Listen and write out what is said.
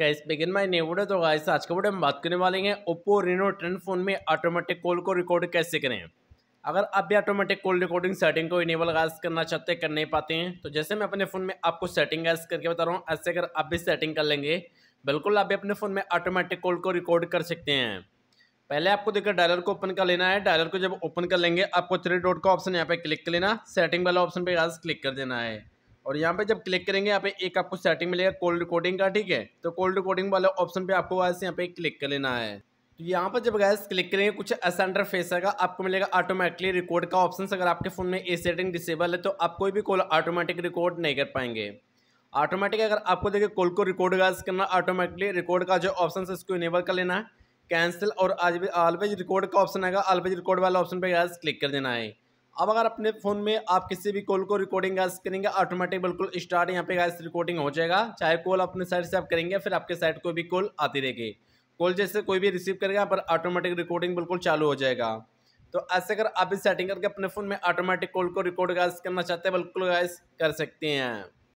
guys begin my new video तो guys आज के वीडियो में बात करने वाले हैं ओप्पो रिनो टेन फोन में ऑटोमेटिक कॉल को रिकॉर्ड कैसे करें अगर आप भी ऑटोमेटिक कॉल रिकॉर्डिंग सेटिंग को इनेबल गाइस करना चाहते कर नहीं पाते हैं तो जैसे मैं अपने फ़ोन में आपको सेटिंग गैस करके बता रहा हूँ ऐसे अगर आप भी सेटिंग कर लेंगे बिल्कुल आप भी अपने फ़ोन में ऑटोमेटिक कॉल को रिकॉर्ड कर सकते हैं पहले आपको देखकर डायलर को ओपन कर लेना है डायलर को जब ओपन कर लेंगे आपको थ्री डॉट का ऑप्शन यहाँ पर क्लिक कर लेना सेटिंग वाला ऑप्शन पर गाइस क्लिक कर देना है और यहाँ पे जब क्लिक करेंगे यहाँ पे एक आपको सेटिंग मिलेगा कोल्ड रिकॉर्डिंग का ठीक है तो कोल्ड रिकॉर्डिंग वाले ऑप्शन पे आपको वैसे यहाँ पे क्लिक कर लेना है तो यहाँ पर जब गैस क्लिक करेंगे कुछ ऐसा अंडर फेस आएगा आपको मिलेगा ऑटोमेटिकली रिकॉर्ड का ऑप्शन अगर आपके फ़ोन में ए सेटिंग डिसेबल है तो आप कोई भी कॉल ऑटोमेटिक रिकॉर्ड नहीं कर पाएंगे ऑटोमेटिक अगर आपको देखिए कॉल को रिकॉर्ड गैस करना ऑटोमेटिकली रिकॉर्ड का जो ऑप्शन है उसको इनेबल कर लेना है कैंसिल और आज भी ऑलवेज रिकॉर्ड का ऑप्शन आएगा ऑलवेज रिकॉर्ड वाला ऑप्शन पर गैस क्लिक कर देना है अब अगर अपने फ़ोन में आप किसी भी कॉल को रिकॉर्डिंग गैस करेंगे ऑटोमेटिक बिल्कुल स्टार्ट यहाँ पे गैस रिकॉर्डिंग हो जाएगा चाहे कॉल अपने साइड से आप करेंगे फिर आपके साइड को भी कॉल आती रहेगी कॉल जैसे कोई भी रिसीव करेगा पर ऑटोमेटिक रिकॉर्डिंग बिल्कुल चालू हो जाएगा तो ऐसे अगर आप भी सेटिंग करके अपने फ़ोन में ऑटोमेटिक कॉल को रिकॉर्ड गैस करना चाहते हैं बिल्कुल गैस कर सकते हैं